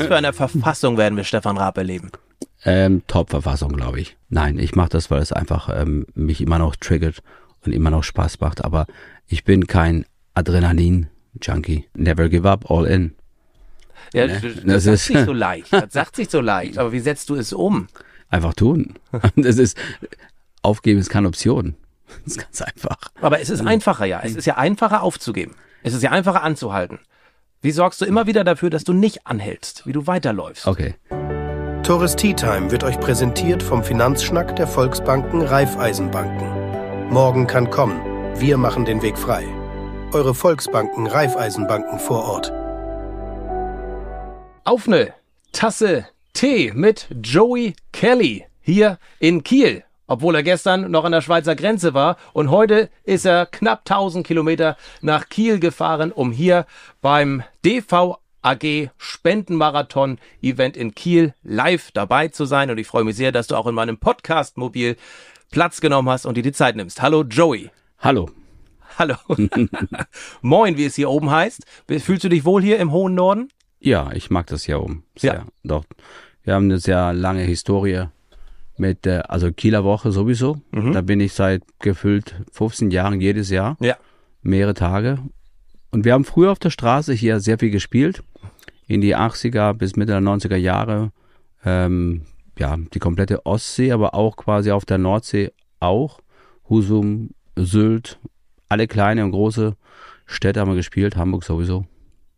was für eine Verfassung werden wir Stefan Raab erleben? Ähm, Top-Verfassung, glaube ich. Nein, ich mache das, weil es einfach ähm, mich immer noch triggert und immer noch Spaß macht. Aber ich bin kein Adrenalin-Junkie. Never give up, all in. Ja, ne? das, das sagt sich so leicht. Das sagt sich so leicht. Aber wie setzt du es um? Einfach tun. Das ist, aufgeben ist keine Option. Das ist ganz einfach. Aber es ist also, einfacher, ja. Es ist ja einfacher aufzugeben. Es ist ja einfacher anzuhalten. Wie sorgst du immer wieder dafür, dass du nicht anhältst, wie du weiterläufst? Okay. Torres Tea Time wird euch präsentiert vom Finanzschnack der Volksbanken Raiffeisenbanken. Morgen kann kommen. Wir machen den Weg frei. Eure Volksbanken Raiffeisenbanken vor Ort. Auf eine Tasse Tee mit Joey Kelly hier in Kiel obwohl er gestern noch an der Schweizer Grenze war. Und heute ist er knapp 1000 Kilometer nach Kiel gefahren, um hier beim DVAG Spendenmarathon Event in Kiel live dabei zu sein. Und ich freue mich sehr, dass du auch in meinem Podcast mobil Platz genommen hast und dir die Zeit nimmst. Hallo Joey. Hallo. Hallo. Moin, wie es hier oben heißt. Fühlst du dich wohl hier im hohen Norden? Ja, ich mag das hier oben. Sehr. Ja. Doch. Wir haben eine sehr lange Historie mit, äh, also Kieler Woche sowieso. Mhm. Da bin ich seit gefüllt 15 Jahren jedes Jahr. Ja. Mehrere Tage. Und wir haben früher auf der Straße hier sehr viel gespielt. In die 80er bis Mitte der 90er Jahre. Ähm, ja, die komplette Ostsee, aber auch quasi auf der Nordsee auch. Husum, Sylt, alle kleine und große Städte haben wir gespielt, Hamburg sowieso.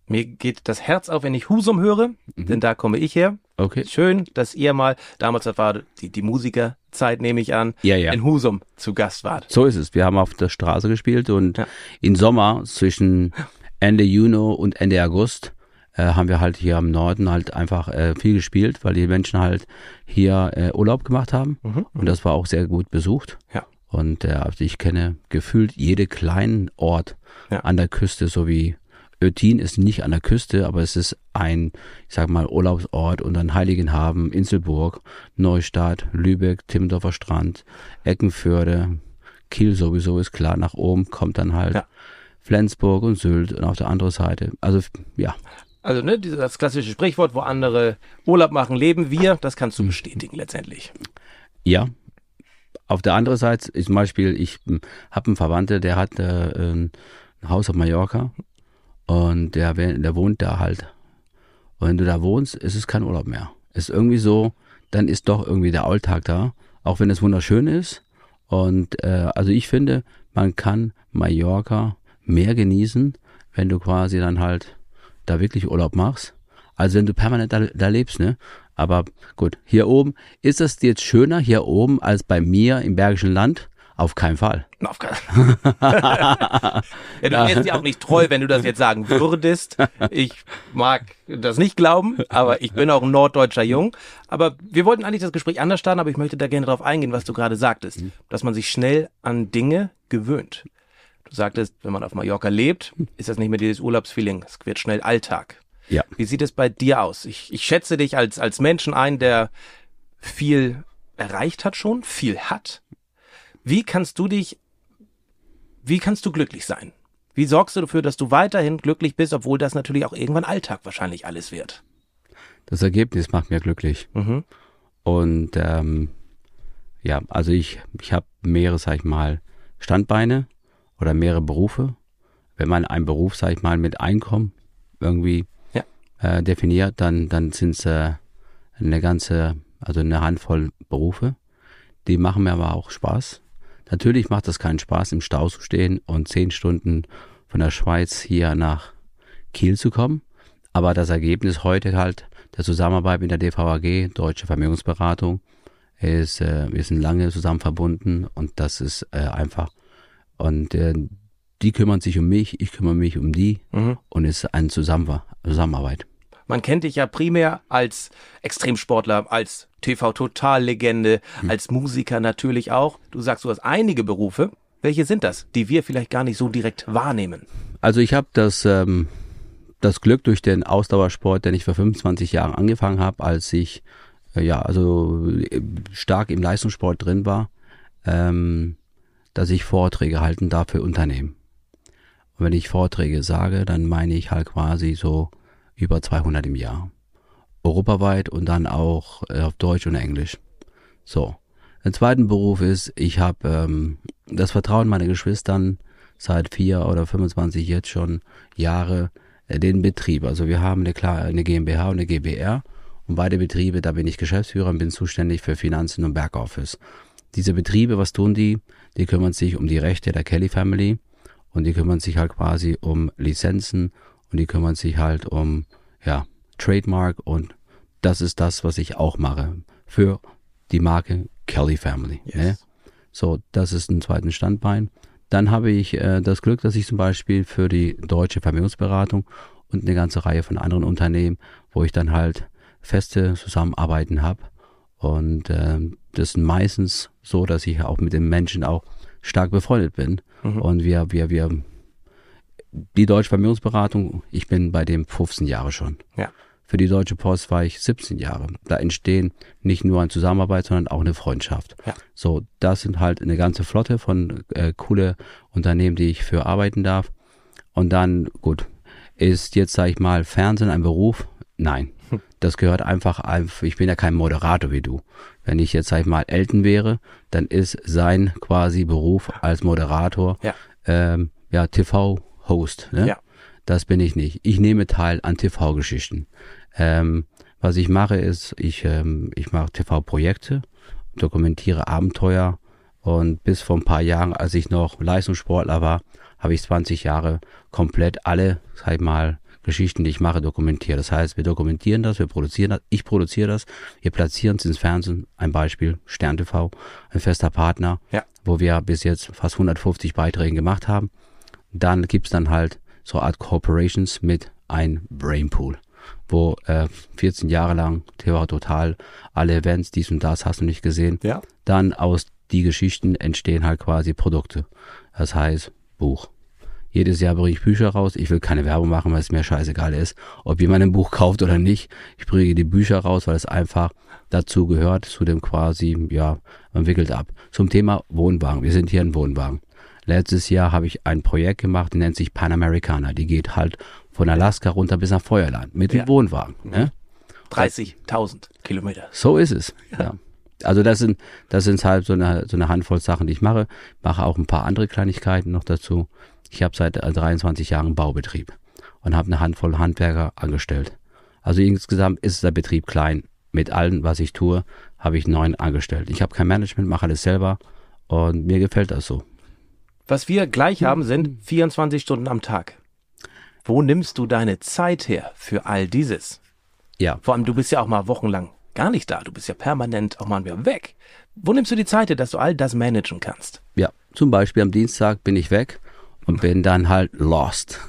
Mir geht das Herz auf, wenn ich Husum höre, mhm. denn da komme ich her. Okay. Schön, dass ihr mal, damals war die, die Musikerzeit, nehme ich an, ja, ja. in Husum zu Gast wart. So ist es. Wir haben auf der Straße gespielt und ja. im Sommer zwischen Ende Juni und Ende August äh, haben wir halt hier im Norden halt einfach äh, viel gespielt, weil die Menschen halt hier äh, Urlaub gemacht haben mhm. mhm. und das war auch sehr gut besucht. Ja. Und äh, also ich kenne gefühlt jede kleinen Ort ja. an der Küste sowie Ötin ist nicht an der Küste, aber es ist ein, ich sag mal, Urlaubsort und dann Heiligenhafen, Inselburg, Neustadt, Lübeck, Timmendorfer Strand, Eckenförde, Kiel sowieso ist klar, nach oben kommt dann halt ja. Flensburg und Sylt und auf der anderen Seite. Also ja. Also ne, das klassische Sprichwort, wo andere Urlaub machen, leben wir, das kannst du mhm. bestätigen letztendlich. Ja, auf der anderen Seite, ist zum Beispiel, ich hm, habe einen Verwandten, der hat äh, ähm, ein Haus auf Mallorca und der, der wohnt da halt. Und wenn du da wohnst, ist es kein Urlaub mehr. Ist irgendwie so, dann ist doch irgendwie der Alltag da, auch wenn es wunderschön ist. Und äh, also ich finde, man kann Mallorca mehr genießen, wenn du quasi dann halt da wirklich Urlaub machst. Also wenn du permanent da, da lebst, ne? Aber gut, hier oben, ist das jetzt schöner hier oben als bei mir im Bergischen Land? Auf keinen Fall. Auf keinen Fall. ja, du wärst ja auch nicht treu, wenn du das jetzt sagen würdest. Ich mag das nicht glauben, aber ich bin auch ein norddeutscher Jung. Aber wir wollten eigentlich das Gespräch anders starten, aber ich möchte da gerne drauf eingehen, was du gerade sagtest. Mhm. Dass man sich schnell an Dinge gewöhnt. Du sagtest, wenn man auf Mallorca lebt, ist das nicht mehr dieses Urlaubsfeeling. Es wird schnell Alltag. Ja. Wie sieht es bei dir aus? Ich, ich schätze dich als, als Menschen ein, der viel erreicht hat schon, viel hat wie kannst du dich, wie kannst du glücklich sein? Wie sorgst du dafür, dass du weiterhin glücklich bist, obwohl das natürlich auch irgendwann Alltag wahrscheinlich alles wird? Das Ergebnis macht mir glücklich. Mhm. Und ähm, ja, also ich, ich habe mehrere, sag ich mal, Standbeine oder mehrere Berufe. Wenn man einen Beruf, sag ich mal, mit Einkommen irgendwie ja. äh, definiert, dann, dann sind es äh, eine ganze, also eine Handvoll Berufe. Die machen mir aber auch Spaß. Natürlich macht es keinen Spaß, im Stau zu stehen und zehn Stunden von der Schweiz hier nach Kiel zu kommen. Aber das Ergebnis heute halt der Zusammenarbeit mit der DVAG, Deutsche Vermögensberatung, ist, äh, wir sind lange zusammen verbunden und das ist äh, einfach. Und äh, die kümmern sich um mich, ich kümmere mich um die mhm. und es ist eine Zusammen Zusammenarbeit. Man kennt dich ja primär als Extremsportler, als TV-Total-Legende, hm. als Musiker natürlich auch. Du sagst, du hast einige Berufe. Welche sind das, die wir vielleicht gar nicht so direkt wahrnehmen? Also ich habe das, ähm, das Glück durch den Ausdauersport, den ich vor 25 Jahren angefangen habe, als ich äh, ja also äh, stark im Leistungssport drin war, ähm, dass ich Vorträge halten darf für Unternehmen. Und wenn ich Vorträge sage, dann meine ich halt quasi so über 200 im Jahr. Europaweit und dann auch äh, auf Deutsch und Englisch. So. Der zweite Beruf ist, ich habe ähm, das Vertrauen meiner Geschwistern seit vier oder 25 jetzt schon Jahre äh, den Betrieb. Also wir haben eine, eine GmbH und eine GbR und beide Betriebe, da bin ich Geschäftsführer und bin zuständig für Finanzen und Backoffice. Diese Betriebe, was tun die? Die kümmern sich um die Rechte der Kelly Family und die kümmern sich halt quasi um Lizenzen und die kümmern sich halt um ja, Trademark und das ist das, was ich auch mache für die Marke Kelly Family. Yes. Ne? So, das ist ein zweites Standbein. Dann habe ich äh, das Glück, dass ich zum Beispiel für die deutsche Vermögensberatung und eine ganze Reihe von anderen Unternehmen, wo ich dann halt feste Zusammenarbeiten habe. Und äh, das ist meistens so, dass ich auch mit den Menschen auch stark befreundet bin. Mhm. Und wir, wir, wir die Deutsche Vermögensberatung, ich bin bei dem 15 Jahre schon. Ja. Für die Deutsche Post war ich 17 Jahre. Da entstehen nicht nur eine Zusammenarbeit, sondern auch eine Freundschaft. Ja. So, das sind halt eine ganze Flotte von äh, coole Unternehmen, die ich für arbeiten darf. Und dann, gut, ist jetzt, sage ich mal, Fernsehen ein Beruf? Nein. Hm. Das gehört einfach, ich bin ja kein Moderator wie du. Wenn ich jetzt, sag ich mal, Elton wäre, dann ist sein quasi Beruf als Moderator, ja, ähm, ja TV, Host. Ne? Ja. Das bin ich nicht. Ich nehme teil an TV-Geschichten. Ähm, was ich mache ist, ich, ähm, ich mache TV-Projekte, dokumentiere Abenteuer und bis vor ein paar Jahren, als ich noch Leistungssportler war, habe ich 20 Jahre komplett alle, sag ich mal, Geschichten, die ich mache, dokumentiert. Das heißt, wir dokumentieren das, wir produzieren das, ich produziere das, wir platzieren es ins Fernsehen. Ein Beispiel, Stern TV, ein fester Partner, ja. wo wir bis jetzt fast 150 Beiträge gemacht haben dann gibt es dann halt so eine Art Corporations mit ein Brainpool, wo äh, 14 Jahre lang TV Total alle Events, dies und das hast du nicht gesehen. Ja. Dann aus die Geschichten entstehen halt quasi Produkte. Das heißt Buch. Jedes Jahr bringe ich Bücher raus. Ich will keine Werbung machen, weil es mir scheißegal ist, ob jemand ein Buch kauft oder nicht. Ich bringe die Bücher raus, weil es einfach dazu gehört, zu dem quasi, ja, man wickelt ab. Zum Thema Wohnwagen. Wir sind hier ein Wohnwagen. Letztes Jahr habe ich ein Projekt gemacht, nennt sich Panamericana. Die geht halt von Alaska runter bis nach Feuerland mit dem Wohnwagen. Ne? 30.000 mhm. also Kilometer. So ist es. Ja. ja. Also das sind das sind halt so eine, so eine Handvoll Sachen, die ich mache. Mache auch ein paar andere Kleinigkeiten noch dazu. Ich habe seit 23 äh, Jahren Baubetrieb und habe eine Handvoll Handwerker angestellt. Also insgesamt ist der Betrieb klein. Mit allem, was ich tue, habe ich neun angestellt. Ich habe kein Management, mache alles selber und mir gefällt das so. Was wir gleich hm. haben, sind 24 Stunden am Tag. Wo nimmst du deine Zeit her für all dieses? Ja. Vor allem, du bist ja auch mal wochenlang gar nicht da. Du bist ja permanent auch mal weg. Wo nimmst du die Zeit her, dass du all das managen kannst? Ja, zum Beispiel am Dienstag bin ich weg und hm. bin dann halt lost.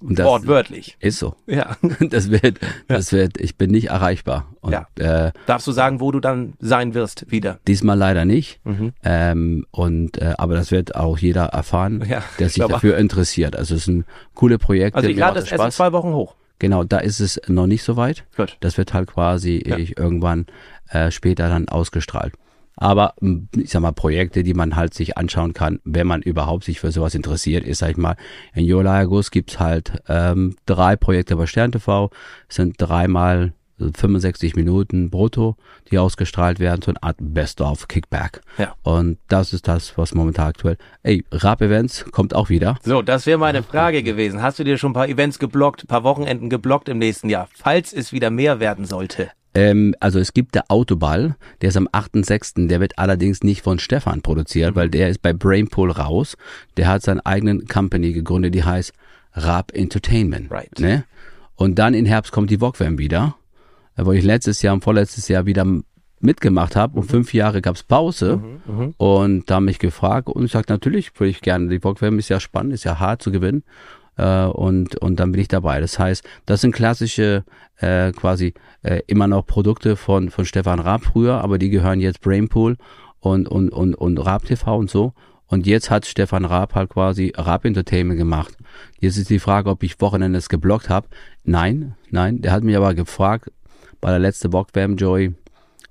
Und das Wortwörtlich. Ist so. Ja. Das wird, das wird, ich bin nicht erreichbar. Und, ja. Äh, Darfst du sagen, wo du dann sein wirst wieder? Diesmal leider nicht. Mhm. Ähm, und, äh, aber das wird auch jeder erfahren, ja, der sich dafür auch. interessiert. Also es ist ein cooles Projekt. Also ich lade das erst Essen zwei Wochen hoch. Genau, da ist es noch nicht so weit. Gut. Das wird halt quasi ja. ich, irgendwann äh, später dann ausgestrahlt. Aber hm, ich sag mal, Projekte, die man halt sich anschauen kann, wenn man überhaupt sich für sowas interessiert, ist, sag ich mal, in Jolaiagus gibt's halt ähm, drei Projekte bei Stern TV, sind dreimal 65 äh, Minuten brutto, die ausgestrahlt werden, so eine Art Best-of-Kickback. Ja. Und das ist das, was momentan aktuell. Ey, Rap Events kommt auch wieder. So, das wäre meine Frage gewesen. Hast du dir schon ein paar Events geblockt, ein paar Wochenenden geblockt im nächsten Jahr, falls es wieder mehr werden sollte? Ähm, also es gibt der Autoball, der ist am 8.6., der wird allerdings nicht von Stefan produziert, mhm. weil der ist bei Brainpool raus. Der hat seinen eigenen Company gegründet, die heißt Raab Entertainment. Right. Ne? Und dann im Herbst kommt die Vogue wieder, äh, wo ich letztes Jahr und vorletztes Jahr wieder mitgemacht habe und fünf Jahre gab es Pause mhm, mhm, und da haben mich gefragt und ich sagte, natürlich würde ich gerne, die Vogue ist ja spannend, ist ja hart zu gewinnen äh, und, und dann bin ich dabei. Das heißt, das sind klassische äh, quasi äh, immer noch Produkte von, von Stefan Raab früher, aber die gehören jetzt Brainpool und, und, und, und Raab TV und so. Und jetzt hat Stefan Raab halt quasi Raab Entertainment gemacht. Jetzt ist die Frage, ob ich Wochenendes geblockt habe. Nein, nein. Der hat mich aber gefragt, bei der letzten Bockwam Joy,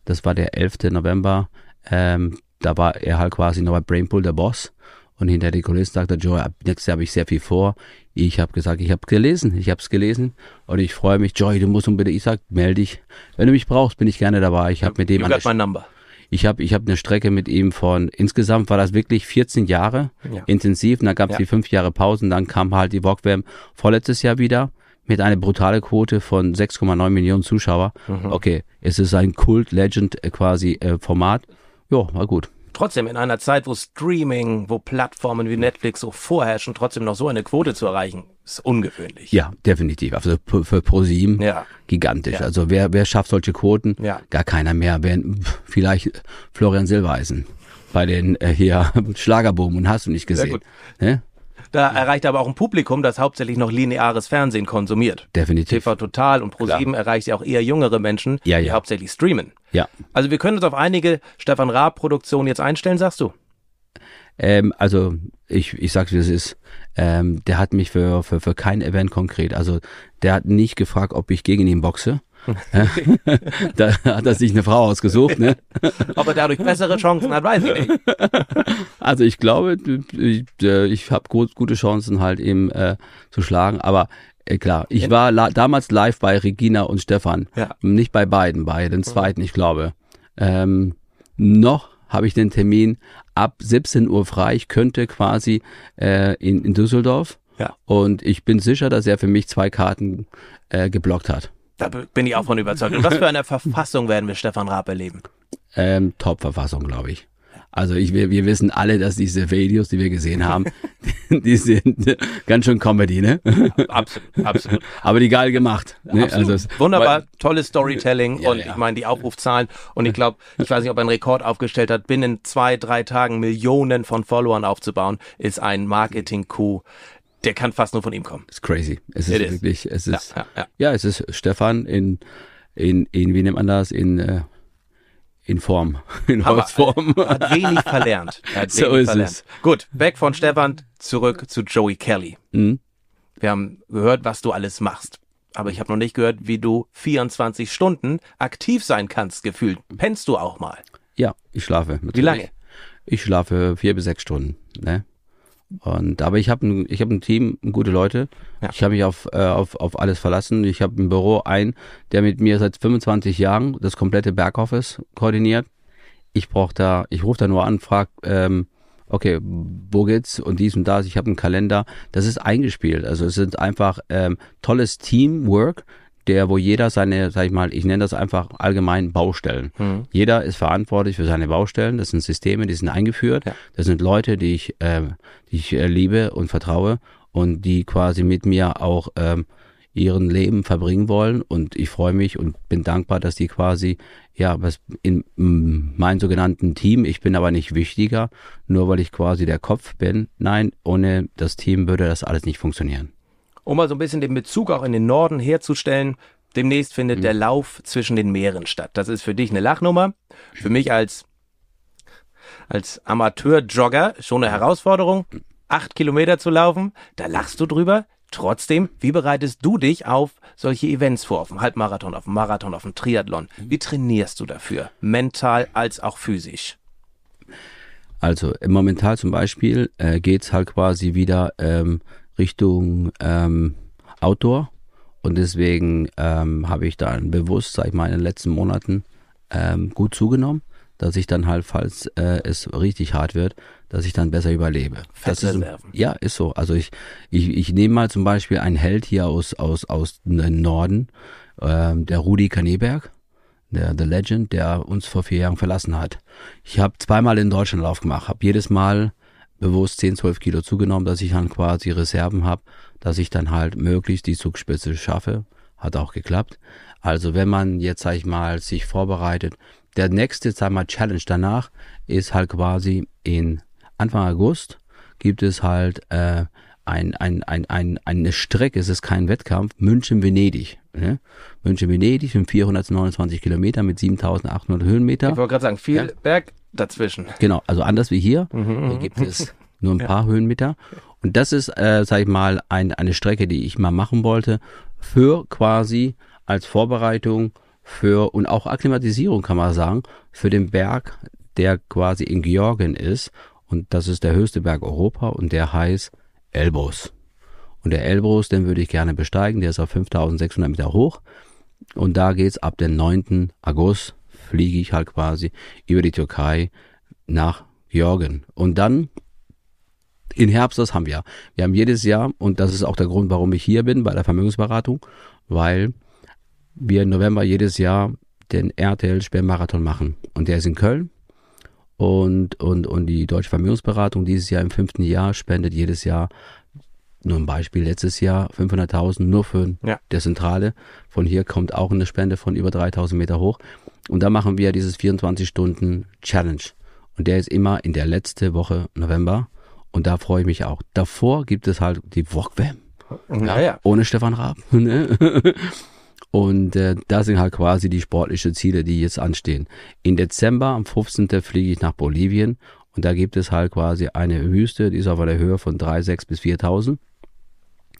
das war der 11. November, ähm, da war er halt quasi noch bei Brainpool der Boss. Und hinter den Kulissen sagte Joey, ab nächstes Jahr habe ich sehr viel vor. Ich habe gesagt, ich habe gelesen, ich habe es gelesen und ich freue mich. Joey, du musst unbedingt, ich sag, melde dich. Wenn du mich brauchst, bin ich gerne dabei. Ich habe mit dem... You got number. Ich habe ich hab eine Strecke mit ihm von, insgesamt war das wirklich 14 Jahre ja. intensiv. Und dann gab es ja. die fünf Jahre Pausen. Dann kam halt die Walkwam vorletztes Jahr wieder mit einer brutalen Quote von 6,9 Millionen Zuschauer. Mhm. Okay, es ist ein Kult-Legend äh, quasi äh, Format. Ja, war gut trotzdem in einer Zeit, wo Streaming, wo Plattformen wie Netflix so vorherrschen, trotzdem noch so eine Quote zu erreichen, ist ungewöhnlich. Ja, definitiv. Also für ProSieben ja. gigantisch. Ja. Also wer, wer schafft solche Quoten? Ja. Gar keiner mehr. Wer, vielleicht Florian Silbereisen bei den äh, hier Schlagerbogen und hast du nicht gesehen. Ne? Da erreicht aber auch ein Publikum, das hauptsächlich noch lineares Fernsehen konsumiert. Definitiv. TV Total und ProSieben erreicht ja auch eher jüngere Menschen, ja, ja. die hauptsächlich streamen. Ja. Also wir können uns auf einige Stefan Raab Produktionen jetzt einstellen, sagst du? Ähm, also ich, ich sag's wie es ist. Ähm, der hat mich für, für, für kein Event konkret. Also der hat nicht gefragt, ob ich gegen ihn boxe. da hat er sich eine Frau ausgesucht. Ne? Ob er dadurch bessere Chancen hat, weiß ich nicht. Also ich glaube, ich, ich habe gute Chancen halt eben äh, zu schlagen, aber äh, klar, ich war damals live bei Regina und Stefan, ja. nicht bei beiden, bei den mhm. zweiten, ich glaube. Ähm, noch habe ich den Termin ab 17 Uhr frei. Ich könnte quasi äh, in, in Düsseldorf. Ja. Und ich bin sicher, dass er für mich zwei Karten äh, geblockt hat. Da bin ich auch von überzeugt. Und was für eine Verfassung werden wir Stefan Raab erleben? Ähm, Top-Verfassung, glaube ich. Also ich, wir, wir wissen alle, dass diese Videos, die wir gesehen haben, die sind ganz schön Comedy, ne? Absolut, absolut. Aber die geil gemacht. Ne? Absolut. Also Wunderbar, weil, tolles Storytelling ja, und ja. ich meine die Aufrufzahlen und ich glaube, ich weiß nicht, ob er einen Rekord aufgestellt hat, binnen zwei, drei Tagen Millionen von Followern aufzubauen, ist ein Marketing-Coup, der kann fast nur von ihm kommen. It's crazy. Es ist It wirklich, is. es ist, ja, ja, ja. ja, es ist Stefan in, in, in wie nennt man das, in, äh, in Form, in Holzform. Hat wenig verlernt. Hat so wenig ist verlernt. es. Gut, weg von Stefan, zurück zu Joey Kelly. Mhm. Wir haben gehört, was du alles machst. Aber ich habe noch nicht gehört, wie du 24 Stunden aktiv sein kannst, gefühlt. Pennst du auch mal? Ja, ich schlafe. Natürlich. Wie lange? Ich schlafe vier bis sechs Stunden. Ne? Und aber ich habe ein, ich habe ein Team, gute Leute. Ja. Ich habe mich auf, äh, auf, auf alles verlassen. Ich habe im Büro ein, der mit mir seit 25 Jahren das komplette Backoffice koordiniert. Ich brauche da, ich rufe da nur an, frag, ähm, okay, wo geht's und dies und das. Ich habe einen Kalender. Das ist eingespielt. Also es sind einfach ähm, tolles Teamwork der, wo jeder seine, sag ich mal, ich nenne das einfach allgemein Baustellen. Mhm. Jeder ist verantwortlich für seine Baustellen. Das sind Systeme, die sind eingeführt. Ja. Das sind Leute, die ich, äh, die ich äh, liebe und vertraue und die quasi mit mir auch ähm, ihren Leben verbringen wollen. Und ich freue mich und bin dankbar, dass die quasi, ja, was in meinem sogenannten Team, ich bin aber nicht wichtiger, nur weil ich quasi der Kopf bin. Nein, ohne das Team würde das alles nicht funktionieren um mal so ein bisschen den Bezug auch in den Norden herzustellen, demnächst findet mhm. der Lauf zwischen den Meeren statt. Das ist für dich eine Lachnummer. Für mich als, als Amateur-Jogger schon eine Herausforderung, acht Kilometer zu laufen. Da lachst du drüber. Trotzdem, wie bereitest du dich auf solche Events vor? Auf dem Halbmarathon, auf dem Marathon, auf dem Triathlon? Mhm. Wie trainierst du dafür? Mental als auch physisch? Also momentan zum Beispiel äh, geht es halt quasi wieder ähm, Richtung ähm, Outdoor. Und deswegen ähm, habe ich dann bewusst, sag ich mal, in den letzten Monaten ähm, gut zugenommen, dass ich dann halt, falls äh, es richtig hart wird, dass ich dann besser überlebe. Fett das ist, ja, ist so. Also ich, ich, ich nehme mal zum Beispiel einen Held hier aus, aus, aus dem Norden, ähm, der Rudi Kaneberg, der The Legend, der uns vor vier Jahren verlassen hat. Ich habe zweimal in Deutschland Lauf gemacht, habe jedes Mal bewusst 10, 12 Kilo zugenommen, dass ich dann quasi Reserven habe, dass ich dann halt möglichst die Zugspitze schaffe. Hat auch geklappt. Also wenn man jetzt, sag ich mal, sich vorbereitet, der nächste, sag ich mal, Challenge danach ist halt quasi in Anfang August gibt es halt äh, ein, ein, ein, ein, eine Strecke, es ist kein Wettkampf, München-Venedig. Ne? München-Venedig sind 429 Kilometer mit 7800 Höhenmeter. Ich wollte gerade sagen, viel ja. Berg dazwischen. Genau, also anders wie hier, mhm. hier mhm. gibt es nur ein paar Höhenmeter. Und das ist, äh, sag ich mal, ein, eine Strecke, die ich mal machen wollte, für quasi als Vorbereitung für und auch Akklimatisierung kann man sagen, für den Berg, der quasi in Georgien ist. Und das ist der höchste Berg Europa und der heißt Elbrus. Und der Elbrus, den würde ich gerne besteigen, der ist auf 5600 Meter hoch. Und da geht's ab dem 9. August, fliege ich halt quasi über die Türkei nach Georgien. Und dann im Herbst, das haben wir. Wir haben jedes Jahr, und das ist auch der Grund, warum ich hier bin bei der Vermögensberatung, weil wir im November jedes Jahr den RTL-Sperrmarathon machen. Und der ist in Köln. Und, und, und die Deutsche Vermögensberatung dieses Jahr im fünften Jahr spendet jedes Jahr, nur ein Beispiel, letztes Jahr 500.000 nur für ja. der Zentrale. Von hier kommt auch eine Spende von über 3.000 Meter hoch. Und da machen wir dieses 24-Stunden-Challenge. Und der ist immer in der letzte Woche November. Und da freue ich mich auch. Davor gibt es halt die Walkwam. Ja, ja. Ohne Stefan Raab. Ne? Und äh, das sind halt quasi die sportlichen Ziele, die jetzt anstehen. Im Dezember, am 15. fliege ich nach Bolivien und da gibt es halt quasi eine Wüste, die ist auf einer Höhe von 3.600 bis 4.000.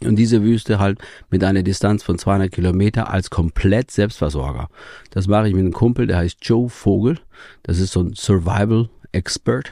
Und diese Wüste halt mit einer Distanz von 200 Kilometer als komplett Selbstversorger. Das mache ich mit einem Kumpel, der heißt Joe Vogel. Das ist so ein Survival Expert.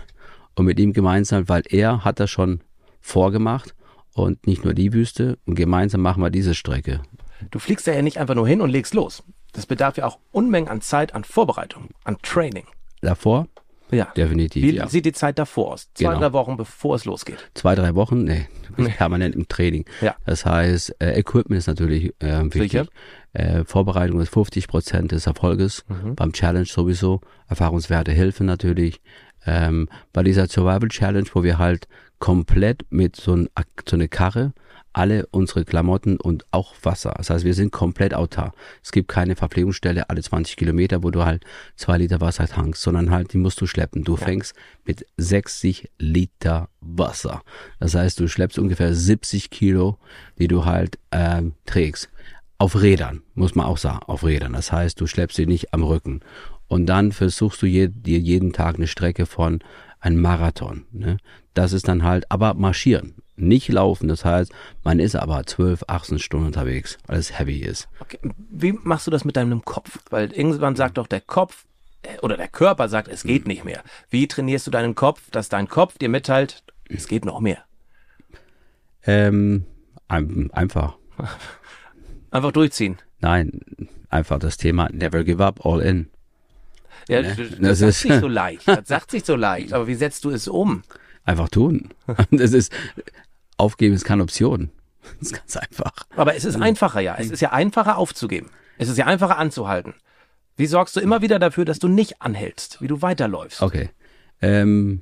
Und mit ihm gemeinsam, weil er hat das schon vorgemacht und nicht nur die Wüste. Und gemeinsam machen wir diese Strecke. Du fliegst ja nicht einfach nur hin und legst los. Das bedarf ja auch Unmengen an Zeit, an Vorbereitung, an Training. Davor? Ja. Definitiv. Wie ja. sieht die Zeit davor aus? Zwei, genau. drei Wochen, bevor es losgeht. Zwei, drei Wochen? Nee. nee. Permanent im Training. Ja. Das heißt, äh, Equipment ist natürlich äh, wichtig. Sicher. Äh, Vorbereitung ist 50 Prozent des Erfolges. Mhm. Beim Challenge sowieso. Erfahrungswerte helfen natürlich. Ähm, bei dieser Survival Challenge, wo wir halt komplett mit so, ein, so eine Karre alle unsere Klamotten und auch Wasser. Das heißt, wir sind komplett autar. Es gibt keine Verpflegungsstelle alle 20 Kilometer, wo du halt zwei Liter Wasser tankst, sondern halt, die musst du schleppen. Du ja. fängst mit 60 Liter Wasser. Das heißt, du schleppst ungefähr 70 Kilo, die du halt äh, trägst. Auf Rädern, muss man auch sagen, auf Rädern. Das heißt, du schleppst sie nicht am Rücken. Und dann versuchst du dir jeden Tag eine Strecke von ein Marathon. Ne? Das ist dann halt, aber marschieren, nicht laufen. Das heißt, man ist aber 12, 18 Stunden unterwegs, weil es heavy ist. Okay. Wie machst du das mit deinem Kopf? Weil irgendwann sagt doch der Kopf äh, oder der Körper sagt, es geht hm. nicht mehr. Wie trainierst du deinen Kopf, dass dein Kopf dir mitteilt, es geht noch mehr? Ähm, einfach. Einfach durchziehen. Nein, einfach das Thema Never Give Up, All In. Ja, ne? das, das sagt sich so leicht. Das sagt sich so leicht. Aber wie setzt du es um? Einfach tun. Das ist, aufgeben ist keine Option. Das ist ganz einfach. Aber es ist einfacher, ja. Es ist ja einfacher aufzugeben. Es ist ja einfacher anzuhalten. Wie sorgst du immer wieder dafür, dass du nicht anhältst, wie du weiterläufst? Okay. Ähm,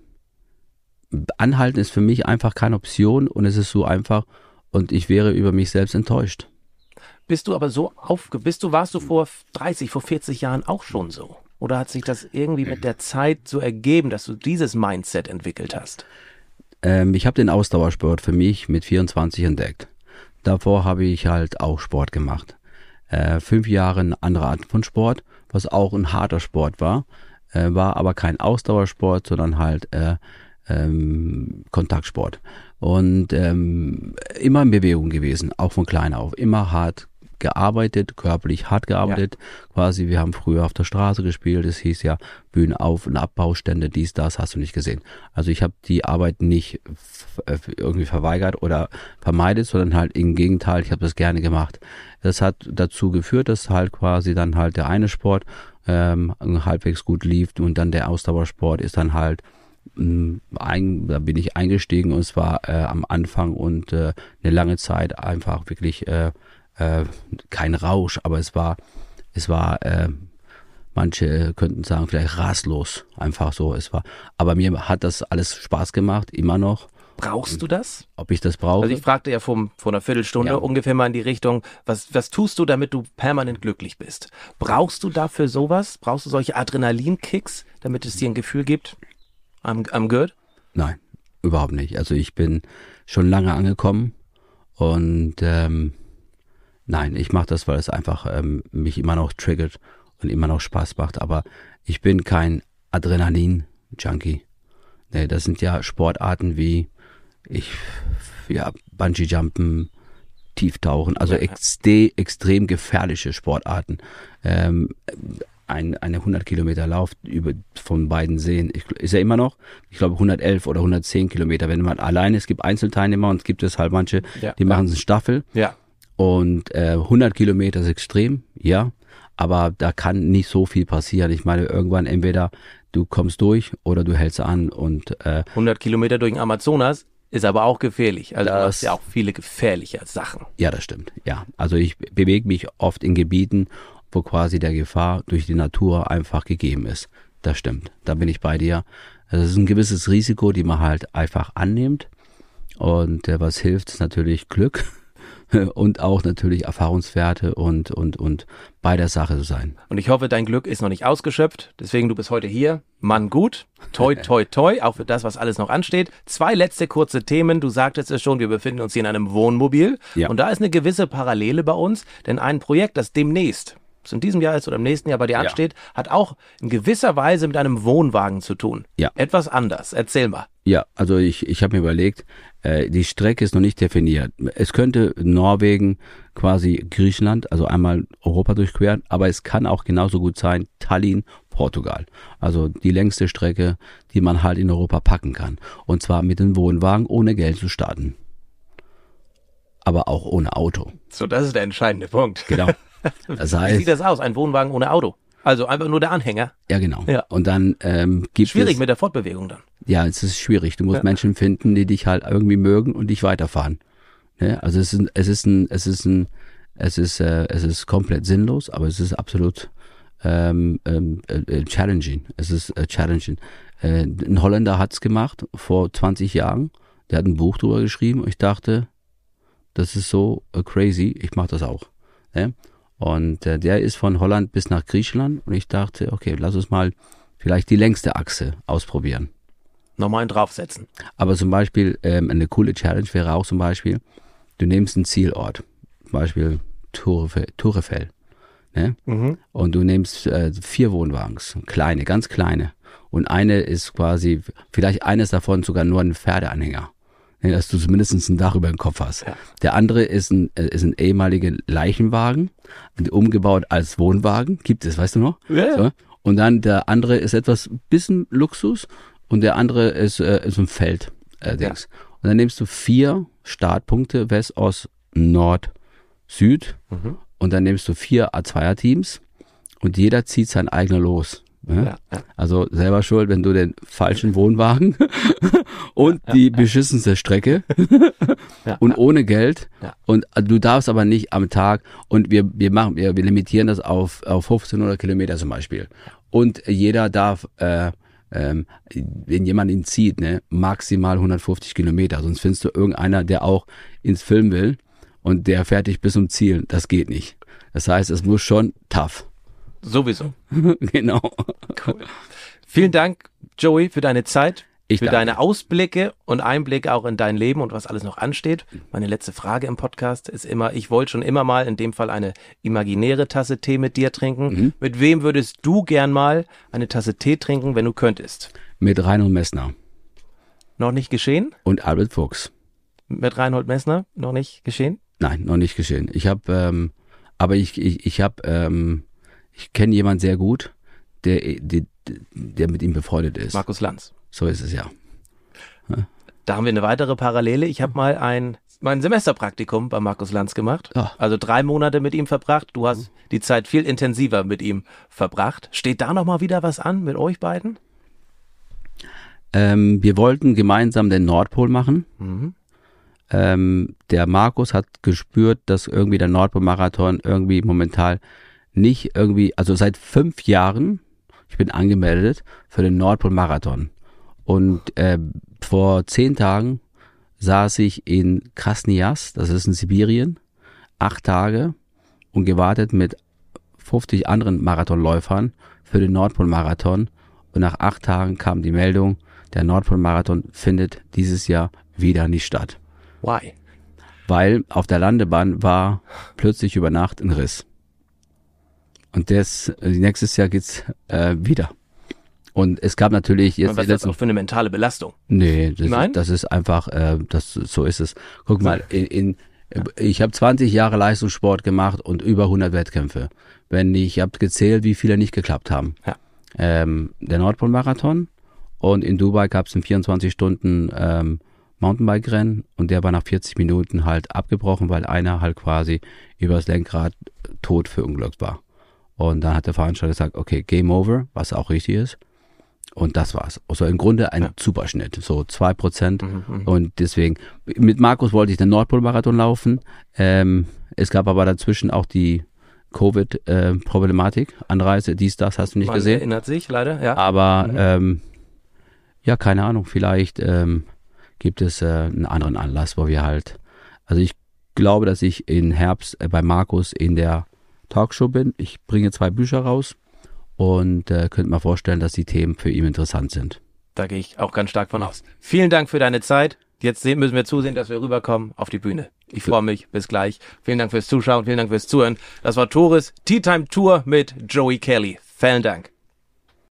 anhalten ist für mich einfach keine Option und es ist so einfach und ich wäre über mich selbst enttäuscht. Bist du aber so aufge... Bist du, warst du vor 30, vor 40 Jahren auch schon so? Oder hat sich das irgendwie mit mhm. der Zeit so ergeben, dass du dieses Mindset entwickelt hast? Ähm, ich habe den Ausdauersport für mich mit 24 entdeckt. Davor habe ich halt auch Sport gemacht. Äh, fünf Jahre eine andere Art von Sport, was auch ein harter Sport war, äh, war aber kein Ausdauersport, sondern halt äh, ähm, Kontaktsport. Und ähm, immer in Bewegung gewesen, auch von klein auf. Immer hart gearbeitet, körperlich hart gearbeitet. Ja. Quasi, wir haben früher auf der Straße gespielt. Es hieß ja auf und Abbaustände, dies, das, hast du nicht gesehen. Also ich habe die Arbeit nicht irgendwie verweigert oder vermeidet, sondern halt im Gegenteil, ich habe das gerne gemacht. Das hat dazu geführt, dass halt quasi dann halt der eine Sport ähm, halbwegs gut lief und dann der Ausdauersport ist dann halt hm, ein, da bin ich eingestiegen und zwar äh, am Anfang und äh, eine lange Zeit einfach wirklich äh, äh, kein Rausch, aber es war, es war, äh, manche könnten sagen, vielleicht rastlos. Einfach so, es war. Aber mir hat das alles Spaß gemacht, immer noch. Brauchst du das? Ob ich das brauche? Also ich fragte ja vor, vor einer Viertelstunde ja. ungefähr mal in die Richtung, was, was tust du, damit du permanent glücklich bist? Brauchst du dafür sowas? Brauchst du solche Adrenalinkicks, damit es dir ein Gefühl gibt, I'm, I'm good? Nein, überhaupt nicht. Also ich bin schon lange angekommen und ähm, Nein, ich mache das, weil es einfach ähm, mich immer noch triggert und immer noch Spaß macht. Aber ich bin kein Adrenalin-Junkie. Nee, das sind ja Sportarten wie ich, ja, Bungee-Jumpen, Tieftauchen, also ja. extrem gefährliche Sportarten. Ähm, ein, eine 100 Kilometer Lauf über, von beiden Seen. Ich, ist ja immer noch, ich glaube 111 oder 110 Kilometer, wenn man alleine, es gibt Einzelteilnehmer und es gibt es halt manche, ja. die machen es in Staffel. Ja. Und äh, 100 Kilometer ist extrem, ja, aber da kann nicht so viel passieren. Ich meine, irgendwann entweder du kommst durch oder du hältst an und äh, 100 Kilometer durch den Amazonas ist aber auch gefährlich. Also das, du hast ja auch viele gefährliche Sachen. Ja, das stimmt. Ja, also ich bewege mich oft in Gebieten, wo quasi der Gefahr durch die Natur einfach gegeben ist. Das stimmt. Da bin ich bei dir. Also es ist ein gewisses Risiko, die man halt einfach annimmt. Und äh, was hilft, ist natürlich Glück. und auch natürlich Erfahrungswerte und, und, und bei der Sache zu sein. Und ich hoffe, dein Glück ist noch nicht ausgeschöpft. Deswegen, du bist heute hier. Mann gut. Toi, toi, toi. Auch für das, was alles noch ansteht. Zwei letzte kurze Themen. Du sagtest es schon, wir befinden uns hier in einem Wohnmobil. Ja. Und da ist eine gewisse Parallele bei uns. Denn ein Projekt, das demnächst ob in diesem Jahr ist oder im nächsten Jahr bei dir ansteht, ja. hat auch in gewisser Weise mit einem Wohnwagen zu tun. Ja. Etwas anders. Erzähl mal. Ja, also ich, ich habe mir überlegt, äh, die Strecke ist noch nicht definiert. Es könnte Norwegen quasi Griechenland, also einmal Europa durchqueren, aber es kann auch genauso gut sein Tallinn, Portugal. Also die längste Strecke, die man halt in Europa packen kann. Und zwar mit dem Wohnwagen ohne Geld zu starten. Aber auch ohne Auto. So, das ist der entscheidende Punkt. Genau. Das heißt, Wie sieht das aus? Ein Wohnwagen ohne Auto? Also einfach nur der Anhänger. Ja, genau. Ja. Und dann ähm, gibt Schwierig es, mit der Fortbewegung dann. Ja, es ist schwierig. Du musst ja. Menschen finden, die dich halt irgendwie mögen und dich weiterfahren. Ja, ne? Also es ist, ein, es ist ein, es ist ein, es ist, äh, es ist komplett sinnlos, aber es ist absolut ähm, ähm äh, äh, challenging. Es ist äh, challenging. Äh, ein Holländer hat's gemacht vor 20 Jahren. Der hat ein Buch drüber geschrieben und ich dachte, das ist so äh, crazy, ich mache das auch. Ja? Ne? Und äh, der ist von Holland bis nach Griechenland. Und ich dachte, okay, lass uns mal vielleicht die längste Achse ausprobieren. Nochmal einen draufsetzen. Aber zum Beispiel, ähm, eine coole Challenge wäre auch zum Beispiel, du nimmst einen Zielort, zum Beispiel Turefe, Turefell. Ne? Mhm. Und du nimmst äh, vier Wohnwagens, kleine, ganz kleine. Und eine ist quasi, vielleicht eines davon sogar nur ein Pferdeanhänger dass du zumindest ein Dach über dem Kopf hast. Ja. Der andere ist ein, äh, ist ein ehemaliger Leichenwagen, umgebaut als Wohnwagen. Gibt es, weißt du noch? Ja. So. Und dann der andere ist etwas bisschen Luxus und der andere ist, äh, ist ein Feld. Äh, ja. Und dann nimmst du vier Startpunkte, West, Ost, Nord, Süd. Mhm. Und dann nimmst du vier A2er-Teams und jeder zieht sein eigener los. Ne? Ja. Also selber schuld, wenn du den falschen Wohnwagen und ja, ja, die beschissenste Strecke und ohne Geld und also du darfst aber nicht am Tag und wir, wir machen, wir, wir limitieren das auf, auf 1500 Kilometer zum Beispiel und jeder darf, äh, ähm, wenn jemand ihn zieht, ne, maximal 150 Kilometer, sonst findest du irgendeiner, der auch ins Film will und der fertig bis zum Ziel, das geht nicht. Das heißt, es muss schon tough. Sowieso. genau. Cool. Vielen Dank, Joey, für deine Zeit, ich für danke. deine Ausblicke und Einblicke auch in dein Leben und was alles noch ansteht. Meine letzte Frage im Podcast ist immer, ich wollte schon immer mal in dem Fall eine imaginäre Tasse Tee mit dir trinken. Mhm. Mit wem würdest du gern mal eine Tasse Tee trinken, wenn du könntest? Mit Reinhold Messner. Noch nicht geschehen? Und Albert Fuchs. Mit Reinhold Messner? Noch nicht geschehen? Nein, noch nicht geschehen. Ich habe, ähm, aber ich, ich, ich habe, ähm, ich kenne jemanden sehr gut, der, der, der mit ihm befreundet ist. Markus Lanz. So ist es ja. Da haben wir eine weitere Parallele. Ich habe hm. mal ein mein Semesterpraktikum bei Markus Lanz gemacht. Ach. Also drei Monate mit ihm verbracht. Du hast hm. die Zeit viel intensiver mit ihm verbracht. Steht da nochmal wieder was an mit euch beiden? Ähm, wir wollten gemeinsam den Nordpol machen. Mhm. Ähm, der Markus hat gespürt, dass irgendwie der Nordpol-Marathon irgendwie momentan nicht irgendwie, also seit fünf Jahren, ich bin angemeldet für den Nordpol-Marathon. Und äh, vor zehn Tagen saß ich in Krasnias, das ist in Sibirien, acht Tage und gewartet mit 50 anderen Marathonläufern für den Nordpol-Marathon. Und nach acht Tagen kam die Meldung, der Nordpol-Marathon findet dieses Jahr wieder nicht statt. Why? Weil auf der Landebahn war plötzlich über Nacht ein Riss. Und das, äh, nächstes Jahr geht's äh, wieder. Und es gab natürlich jetzt. was ist das auch für eine mentale Belastung? Nee, das, Nein? das ist einfach, äh, das, so ist es. Guck mal, in, in ich habe 20 Jahre Leistungssport gemacht und über 100 Wettkämpfe. Wenn ich habe gezählt, wie viele nicht geklappt haben. Ja. Ähm, der Nordpol-Marathon und in Dubai gab es einen 24 Stunden ähm, Mountainbike-Rennen und der war nach 40 Minuten halt abgebrochen, weil einer halt quasi übers Lenkrad tot verunglückt war. Und dann hat der Veranstalter gesagt, okay, Game Over, was auch richtig ist. Und das war's. Also im Grunde ein ja. Superschnitt, so zwei Prozent. Mhm, mhm. und deswegen, mit Markus wollte ich den Nordpolmarathon laufen. Ähm, es gab aber dazwischen auch die Covid-Problematik, äh, Anreise, dies, das, hast du nicht Man gesehen. erinnert sich leider, ja. Aber mhm. ähm, ja, keine Ahnung, vielleicht ähm, gibt es äh, einen anderen Anlass, wo wir halt, also ich glaube, dass ich im Herbst äh, bei Markus in der Talkshow bin. Ich bringe zwei Bücher raus und äh, könnte mir vorstellen, dass die Themen für ihn interessant sind. Da gehe ich auch ganz stark von aus. Vielen Dank für deine Zeit. Jetzt sehen, müssen wir zusehen, dass wir rüberkommen auf die Bühne. Ich freue mich. Bis gleich. Vielen Dank fürs Zuschauen. Vielen Dank fürs Zuhören. Das war Torres Tea Time Tour mit Joey Kelly. Vielen Dank.